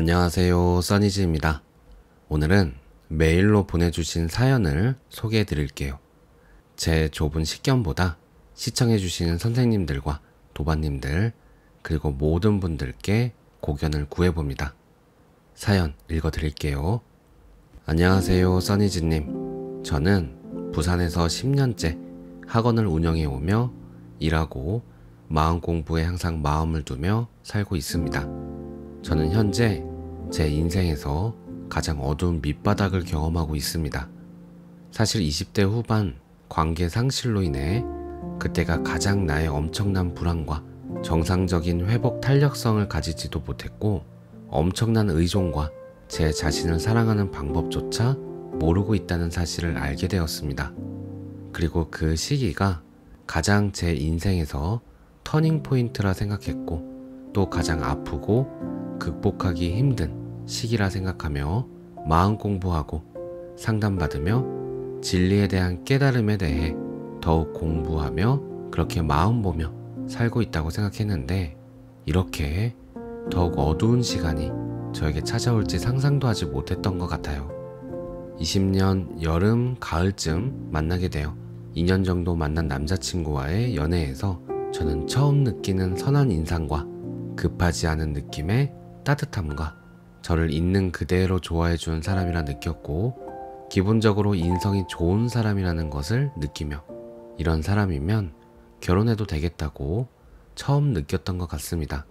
안녕하세요. 써니지입니다. 오늘은 메일로 보내주신 사연을 소개해 드릴게요. 제 좁은 식견보다 시청해 주신 선생님들과 도반님들, 그리고 모든 분들께 고견을 구해봅니다. 사연 읽어 드릴게요. 안녕하세요. 써니지님. 저는 부산에서 10년째 학원을 운영해 오며 일하고 마음 공부에 항상 마음을 두며 살고 있습니다. 저는 현재 제 인생에서 가장 어두운 밑바닥을 경험하고 있습니다. 사실 20대 후반 관계 상실로 인해 그때가 가장 나의 엄청난 불안과 정상적인 회복 탄력성을 가지지도 못했고 엄청난 의존과 제 자신을 사랑하는 방법조차 모르고 있다는 사실을 알게 되었습니다. 그리고 그 시기가 가장 제 인생에서 터닝 포인트라 생각했고 또 가장 아프고 극복하기 힘든 시기라 생각하며 마음 공부하고 상담받으며 진리에 대한 깨달음에 대해 더욱 공부하며 그렇게 마음 보며 살고 있다고 생각했는데 이렇게 더욱 어두운 시간이 저에게 찾아올지 상상도 하지 못했던 것 같아요. 20년 여름, 가을쯤 만나게 되어 2년 정도 만난 남자친구와의 연애에서 저는 처음 느끼는 선한 인상과 급하지 않은 느낌의 따뜻함과 저를 있는 그대로 좋아해주는 사람이라 느꼈고 기본적으로 인성이 좋은 사람이라는 것을 느끼며 이런 사람이면 결혼해도 되겠다고 처음 느꼈던 것 같습니다.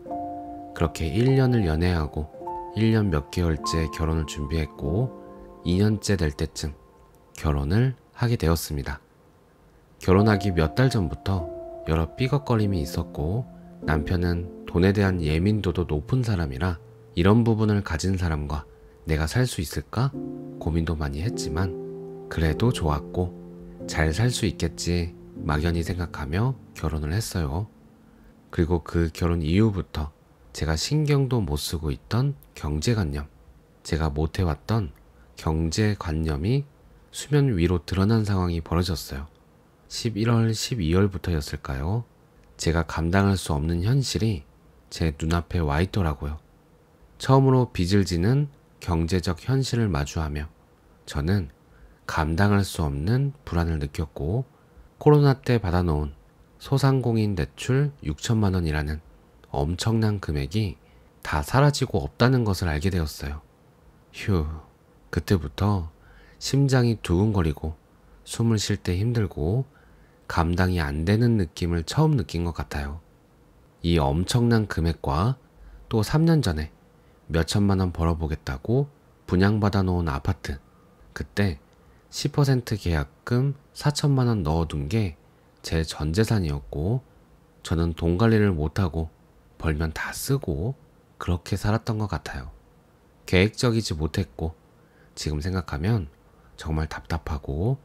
그렇게 1년을 연애하고 1년 몇 개월째 결혼을 준비했고 2년째 될 때쯤 결혼을 하게 되었습니다. 결혼하기 몇 달 전부터 여러 삐걱거림이 있었고 남편은 돈에 대한 예민도도 높은 사람이라 이런 부분을 가진 사람과 내가 살 수 있을까? 고민도 많이 했지만 그래도 좋았고 잘 살 수 있겠지 막연히 생각하며 결혼을 했어요. 그리고 그 결혼 이후부터 제가 신경도 못 쓰고 있던 경제관념, 제가 못 해왔던 경제관념이 수면 위로 드러난 상황이 벌어졌어요. 11월, 12월부터였을까요? 제가 감당할 수 없는 현실이 제 눈앞에 와 있더라고요. 처음으로 빚을 지는 경제적 현실을 마주하며 저는 감당할 수 없는 불안을 느꼈고 코로나 때 받아놓은 소상공인 대출 6천만 원이라는 엄청난 금액이 다 사라지고 없다는 것을 알게 되었어요. 휴, 그때부터 심장이 두근거리고 숨을 쉴 때 힘들고 감당이 안 되는 느낌을 처음 느낀 것 같아요. 이 엄청난 금액과 또 3년 전에 몇천만 원 벌어보겠다고 분양받아 놓은 아파트. 그때 10% 계약금 4천만 원 넣어둔 게 제 전 재산이었고 저는 돈 관리를 못하고 벌면 다 쓰고 그렇게 살았던 것 같아요. 계획적이지 못했고 지금 생각하면 정말 답답하고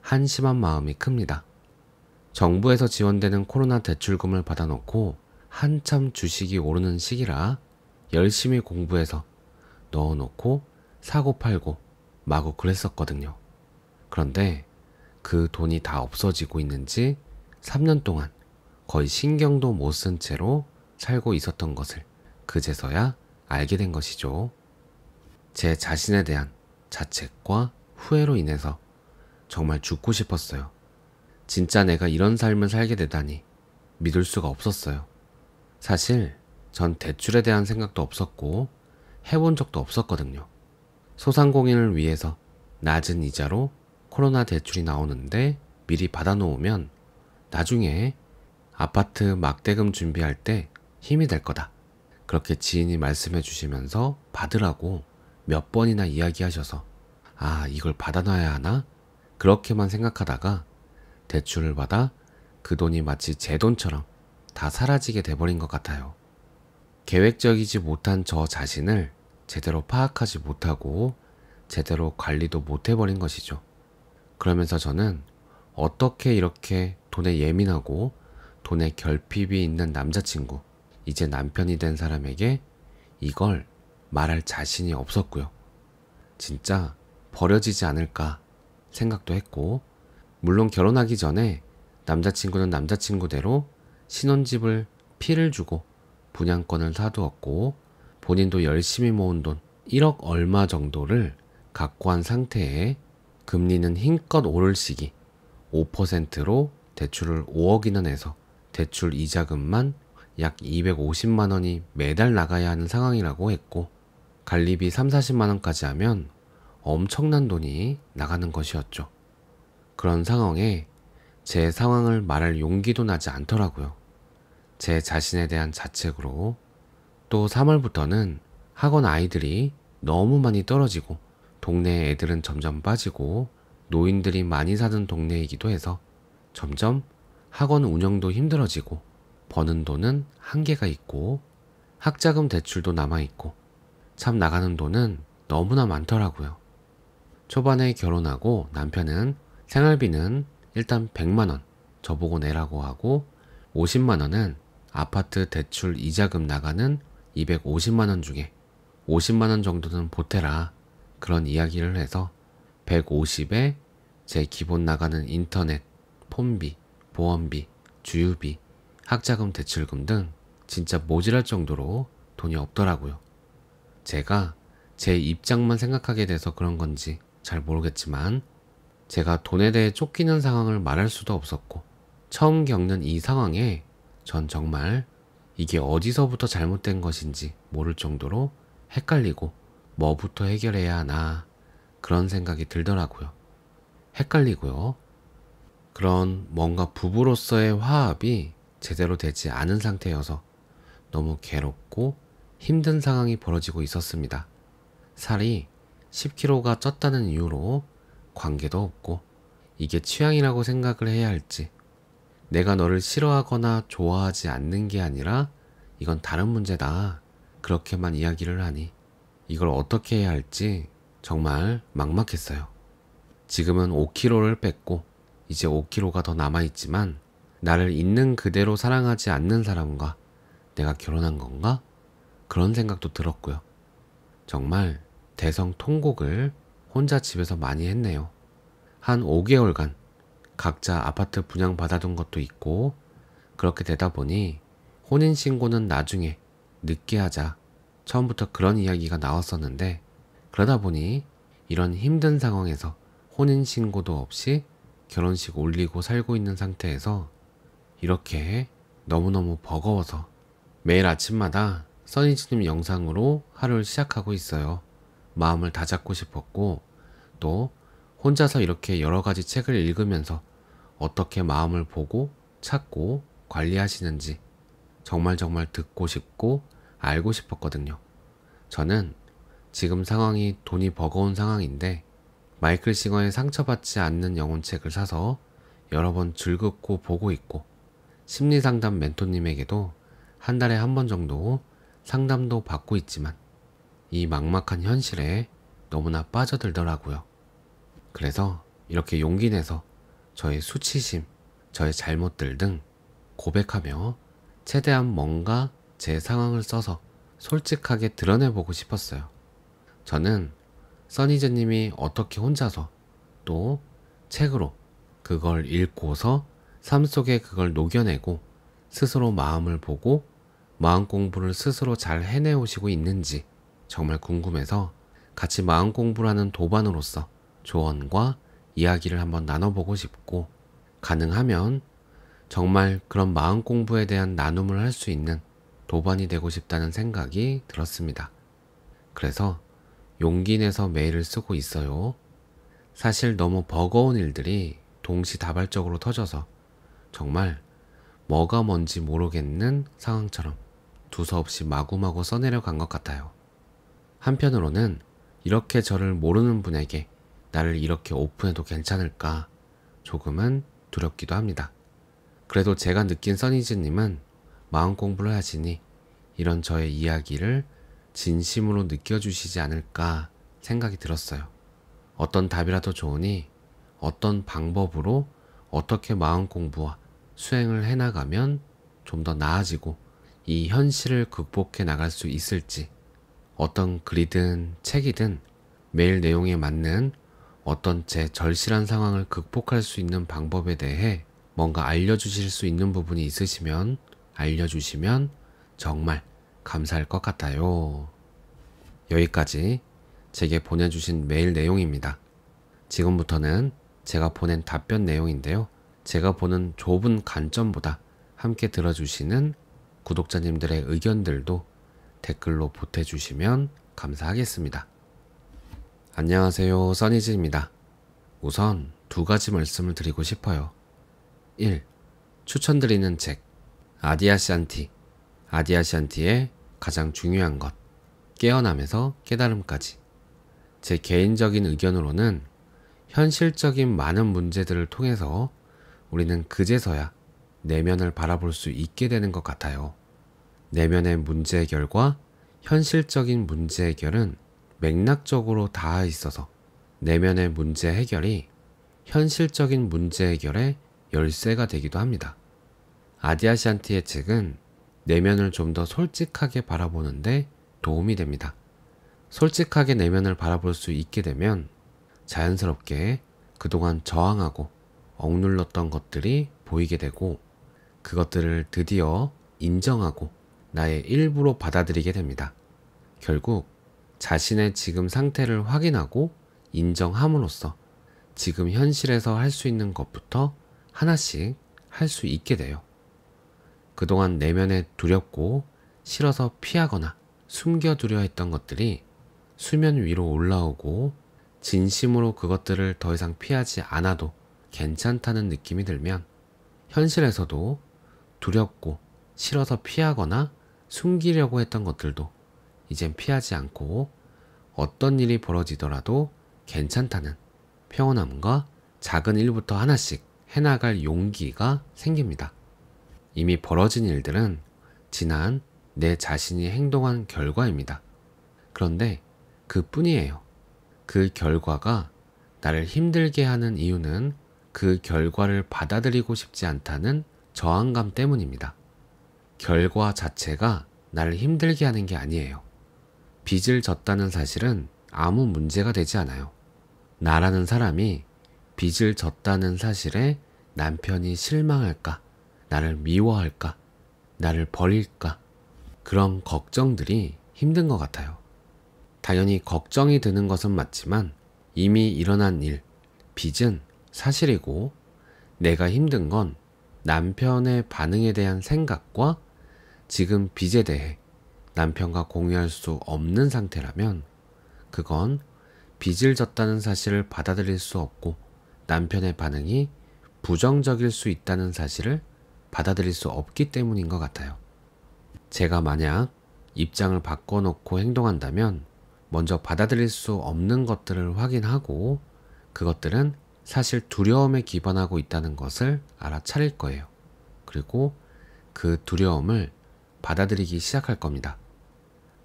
한심한 마음이 큽니다. 정부에서 지원되는 코로나 대출금을 받아놓고 한참 주식이 오르는 시기라 열심히 공부해서 넣어놓고 사고 팔고 마구 그랬었거든요. 그런데 그 돈이 다 없어지고 있는지 3년 동안 거의 신경도 못 쓴 채로 살고 있었던 것을 그제서야 알게 된 것이죠. 제 자신에 대한 자책과 후회로 인해서 정말 죽고 싶었어요. 진짜 내가 이런 삶을 살게 되다니 믿을 수가 없었어요. 사실 전 대출에 대한 생각도 없었고 해본 적도 없었거든요. 소상공인을 위해서 낮은 이자로 코로나 대출이 나오는데 미리 받아놓으면 나중에 아파트 막대금 준비할 때 힘이 될 거다. 그렇게 지인이 말씀해 주시면서 받으라고 몇 번이나 이야기하셔서 아, 이걸 받아놔야 하나? 그렇게만 생각하다가 대출을 받아 그 돈이 마치 제 돈처럼 다 사라지게 돼버린 것 같아요. 계획적이지 못한 저 자신을 제대로 파악하지 못하고 제대로 관리도 못해버린 것이죠. 그러면서 저는 어떻게 이렇게 돈에 예민하고 돈에 결핍이 있는 남자친구, 이제 남편이 된 사람에게 이걸 말할 자신이 없었고요. 진짜 버려지지 않을까 생각도 했고, 물론 결혼하기 전에 남자친구는 남자친구대로 신혼집을 피를 주고 분양권을 사두었고 본인도 열심히 모은 돈 1억 얼마 정도를 갖고 한 상태에 금리는 힘껏 오를 시기 5%로 대출을 5억이나 내서 대출 이자금만 약 250만 원이 매달 나가야 하는 상황이라고 했고 관리비 3, 40만 원까지 하면 엄청난 돈이 나가는 것이었죠. 그런 상황에 제 상황을 말할 용기도 나지 않더라고요. 제 자신에 대한 자책으로 또 3월부터는 학원 아이들이 너무 많이 떨어지고 동네 애들은 점점 빠지고 노인들이 많이 사는 동네이기도 해서 점점 학원 운영도 힘들어지고 버는 돈은 한계가 있고 학자금 대출도 남아있고 참 나가는 돈은 너무나 많더라고요. 초반에 결혼하고 남편은 생활비는 일단 100만원 저보고 내라고 하고 50만원은 아파트 대출 이자금 나가는 250만원 중에 50만원 정도는 보태라 그런 이야기를 해서 150에 제 기본 나가는 인터넷, 폰비, 보험비, 주유비, 학자금 대출금 등 진짜 모질할 정도로 돈이 없더라고요. 제가 제 입장만 생각하게 돼서 그런 건지 잘 모르겠지만 제가 돈에 대해 쫓기는 상황을 말할 수도 없었고 처음 겪는 이 상황에 전 정말 이게 어디서부터 잘못된 것인지 모를 정도로 헷갈리고 뭐부터 해결해야 하나 그런 생각이 들더라고요. 헷갈리고요. 그런 뭔가 부부로서의 화합이 제대로 되지 않은 상태여서 너무 괴롭고 힘든 상황이 벌어지고 있었습니다. 살이 10kg가 쪘다는 이유로 관계도 없고 이게 취향이라고 생각을 해야 할지 내가 너를 싫어하거나 좋아하지 않는 게 아니라 이건 다른 문제다. 그렇게만 이야기를 하니 이걸 어떻게 해야 할지 정말 막막했어요. 지금은 5kg를 뺐고 이제 5kg가 더 남아있지만 나를 있는 그대로 사랑하지 않는 사람과 내가 결혼한 건가? 그런 생각도 들었고요. 정말 대성 통곡을 혼자 집에서 많이 했네요. 한 5개월간 각자 아파트 분양 받아둔 것도 있고 그렇게 되다 보니 혼인신고는 나중에 늦게 하자 처음부터 그런 이야기가 나왔었는데 그러다 보니 이런 힘든 상황에서 혼인신고도 없이 결혼식 올리고 살고 있는 상태에서 이렇게 너무너무 버거워서 매일 아침마다 써니스님 영상으로 하루를 시작하고 있어요. 마음을 다잡고 싶었고 또 혼자서 이렇게 여러 가지 책을 읽으면서 어떻게 마음을 보고 찾고 관리하시는지 정말 정말 듣고 싶고 알고 싶었거든요. 저는 지금 상황이 돈이 버거운 상황인데 마이클 싱어의 상처받지 않는 영혼책을 사서 여러 번 즐겁고 보고 있고 심리상담 멘토님에게도 한 달에 한 번 정도 상담도 받고 있지만 이 막막한 현실에 너무나 빠져들더라고요. 그래서 이렇게 용기 내서 저의 수치심, 저의 잘못들 등 고백하며 최대한 뭔가 제 상황을 써서 솔직하게 드러내보고 싶었어요. 저는 써니즈님이 어떻게 혼자서 또 책으로 그걸 읽고서 삶 속에 그걸 녹여내고 스스로 마음을 보고 마음 공부를 스스로 잘 해내오시고 있는지 정말 궁금해서 같이 마음 공부라는 도반으로서 조언과 이야기를 한번 나눠보고 싶고, 가능하면 정말 그런 마음 공부에 대한 나눔을 할 수 있는 도반이 되고 싶다는 생각이 들었습니다. 그래서 용기 내서 메일을 쓰고 있어요. 사실 너무 버거운 일들이 동시다발적으로 터져서 정말 뭐가 뭔지 모르겠는 상황처럼 두서없이 마구마구 써내려 간 것 같아요. 한편으로는 이렇게 저를 모르는 분에게 나를 이렇게 오픈해도 괜찮을까 조금은 두렵기도 합니다. 그래도 제가 느낀 써니즈님은 마음 공부를 하시니 이런 저의 이야기를 진심으로 느껴주시지 않을까 생각이 들었어요. 어떤 답이라도 좋으니 어떤 방법으로 어떻게 마음 공부와 수행을 해나가면 좀 더 나아지고 이 현실을 극복해 나갈 수 있을지 어떤 글이든 책이든 매일 내용에 맞는 어떤 제 절실한 상황을 극복할 수 있는 방법에 대해 뭔가 알려주실 수 있는 부분이 있으시면 알려주시면 정말 감사할 것 같아요. 여기까지 제게 보내주신 메일 내용입니다. 지금부터는 제가 보낸 답변 내용인데요. 제가 보는 좁은 관점보다 함께 들어주시는 구독자님들의 의견들도 댓글로 보태주시면 감사하겠습니다. 안녕하세요. 써니즈입니다. 우선 두 가지 말씀을 드리고 싶어요. 1. 추천드리는 책. 아디아시안티. 아디아시안티의 가장 중요한 것. 깨어남에서 깨달음까지. 제 개인적인 의견으로는 현실적인 많은 문제들을 통해서 우리는 그제서야 내면을 바라볼 수 있게 되는 것 같아요. 내면의 문제 해결과 현실적인 문제 해결은 맥락적으로 닿아 있어서 내면의 문제 해결이 현실적인 문제 해결의 열쇠가 되기도 합니다. 아디아시안티의 책은 내면을 좀 더 솔직하게 바라보는데 도움이 됩니다. 솔직하게 내면을 바라볼 수 있게 되면 자연스럽게 그동안 저항하고 억눌렀던 것들이 보이게 되고 그것들을 드디어 인정하고 나의 일부로 받아들이게 됩니다. 결국 자신의 지금 상태를 확인하고 인정함으로써 지금 현실에서 할 수 있는 것부터 하나씩 할 수 있게 돼요. 그동안 내면에 두렵고 싫어서 피하거나 숨겨두려 했던 것들이 수면 위로 올라오고 진심으로 그것들을 더 이상 피하지 않아도 괜찮다는 느낌이 들면 현실에서도 두렵고 싫어서 피하거나 숨기려고 했던 것들도 이젠 피하지 않고 어떤 일이 벌어지더라도 괜찮다는 평온함과 작은 일부터 하나씩 해나갈 용기가 생깁니다. 이미 벌어진 일들은 지난 내 자신이 행동한 결과입니다. 그런데 그 뿐이에요. 그 결과가 나를 힘들게 하는 이유는 그 결과를 받아들이고 싶지 않다는 저항감 때문입니다. 결과 자체가 나를 힘들게 하는 게 아니에요. 빚을 졌다는 사실은 아무 문제가 되지 않아요. 나라는 사람이 빚을 졌다는 사실에 남편이 실망할까, 나를 미워할까, 나를 버릴까, 그런 걱정들이 힘든 것 같아요. 당연히 걱정이 드는 것은 맞지만 이미 일어난 일, 빚은 사실이고 내가 힘든 건 남편의 반응에 대한 생각과 지금 빚에 대해 남편과 공유할 수 없는 상태라면 그건 빚을 졌다는 사실을 받아들일 수 없고 남편의 반응이 부정적일 수 있다는 사실을 받아들일 수 없기 때문인 것 같아요. 제가 만약 입장을 바꿔놓고 행동한다면 먼저 받아들일 수 없는 것들을 확인하고 그것들은 사실 두려움에 기반하고 있다는 것을 알아차릴 거예요. 그리고 그 두려움을 받아들이기 시작할 겁니다.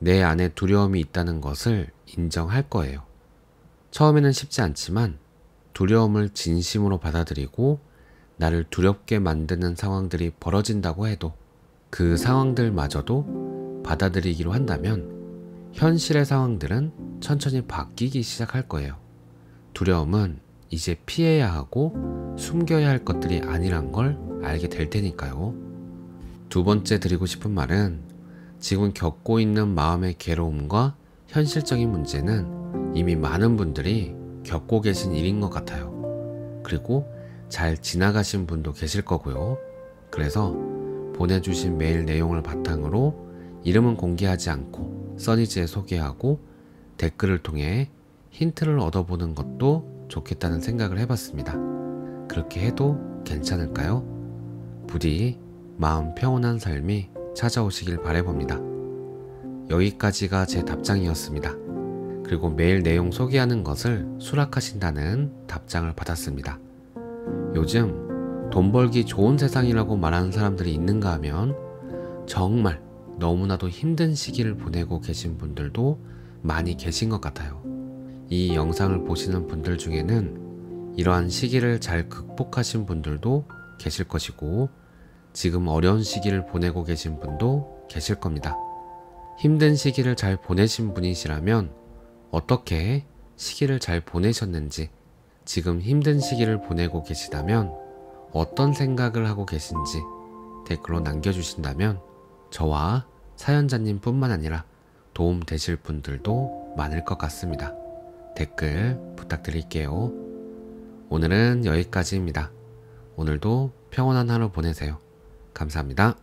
내 안에 두려움이 있다는 것을 인정할 거예요. 처음에는 쉽지 않지만 두려움을 진심으로 받아들이고 나를 두렵게 만드는 상황들이 벌어진다고 해도 그 상황들마저도 받아들이기로 한다면 현실의 상황들은 천천히 바뀌기 시작할 거예요. 두려움은 이제 피해야 하고 숨겨야 할 것들이 아니란 걸 알게 될 테니까요. 두 번째 드리고 싶은 말은 지금 겪고 있는 마음의 괴로움과 현실적인 문제는 이미 많은 분들이 겪고 계신 일인 것 같아요. 그리고 잘 지나가신 분도 계실 거고요. 그래서 보내주신 메일 내용을 바탕으로 이름은 공개하지 않고 써니즈에 소개하고 댓글을 통해 힌트를 얻어보는 것도 좋겠다는 생각을 해봤습니다. 그렇게 해도 괜찮을까요? 부디 마음 평온한 삶이 찾아오시길 바래봅니다. 여기까지가 제 답장이었습니다. 그리고 매일 내용 소개하는 것을 수락하신다는 답장을 받았습니다. 요즘 돈 벌기 좋은 세상이라고 말하는 사람들이 있는가 하면 정말 너무나도 힘든 시기를 보내고 계신 분들도 많이 계신 것 같아요. 이 영상을 보시는 분들 중에는 이러한 시기를 잘 극복하신 분들도 계실 것이고 지금 어려운 시기를 보내고 계신 분도 계실 겁니다. 힘든 시기를 잘 보내신 분이시라면 어떻게 시기를 잘 보내셨는지, 지금 힘든 시기를 보내고 계시다면 어떤 생각을 하고 계신지 댓글로 남겨주신다면 저와 사연자님 뿐만 아니라 도움 되실 분들도 많을 것 같습니다. 댓글 부탁드릴게요. 오늘은 여기까지입니다. 오늘도 평온한 하루 보내세요. 감사합니다.